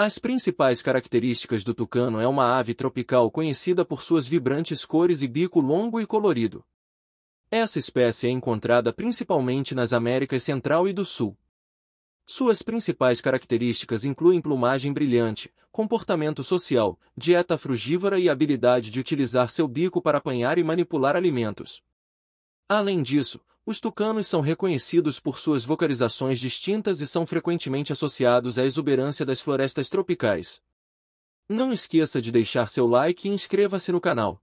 As principais características do tucano é uma ave tropical conhecida por suas vibrantes cores e bico longo e colorido. Essa espécie é encontrada principalmente nas Américas Central e do Sul. Suas principais características incluem plumagem brilhante, comportamento social, dieta frugívora e habilidade de utilizar seu bico para apanhar e manipular alimentos. Além disso, os tucanos são reconhecidos por suas vocalizações distintas e são frequentemente associados à exuberância das florestas tropicais. Não esqueça de deixar seu like e inscreva-se no canal.